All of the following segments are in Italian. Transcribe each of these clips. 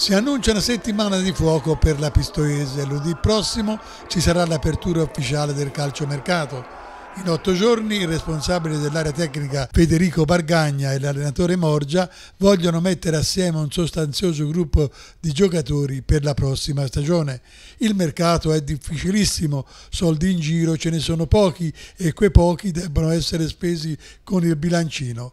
Si annuncia una settimana di fuoco per la Pistoiese. Lunedì prossimo ci sarà l'apertura ufficiale del calciomercato. In otto giorni il responsabile dell'area tecnica Federico Bargagna e l'allenatore Morgia vogliono mettere assieme un sostanzioso gruppo di giocatori per la prossima stagione. Il mercato è difficilissimo, soldi in giro ce ne sono pochi e quei pochi debbono essere spesi con il bilancino.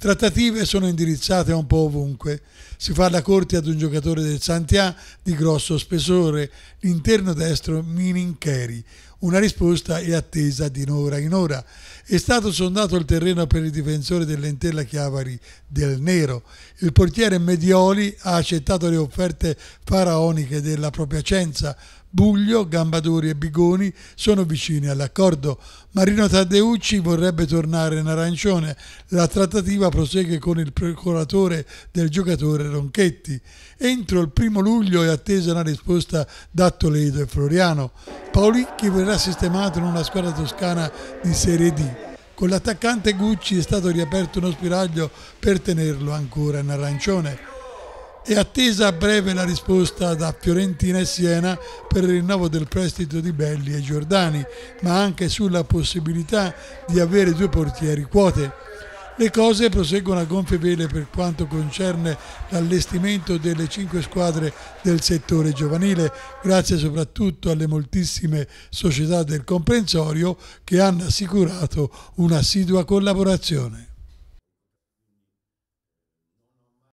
Trattative sono indirizzate un po' ovunque. Si fa la corte ad un giocatore del Santià di grosso spessore, l'interno destro Minincheri. Una risposta è attesa di ora in ora. È stato sondato il terreno per il difensore dell'Entella Chiavari del Nero. Il portiere Medioli ha accettato le offerte faraoniche della propria Cenza Buglio, Gambadori e Bigoni sono vicini all'accordo. Marino Taddeucci vorrebbe tornare in arancione. La trattativa prosegue con il procuratore del giocatore Ronchetti. Entro il primo luglio è attesa una risposta da Toledo e Floriano. Paolicchi verrà sistemato in una squadra toscana di Serie D. Con l'attaccante Gucci è stato riaperto uno spiraglio per tenerlo ancora in arancione. È attesa a breve la risposta da Fiorentina e Siena per il rinnovo del prestito di Belli e Giordani, ma anche sulla possibilità di avere due portieri quote. Le cose proseguono a gonfie vele per quanto concerne l'allestimento delle cinque squadre del settore giovanile, grazie soprattutto alle moltissime società del comprensorio che hanno assicurato un'assidua collaborazione.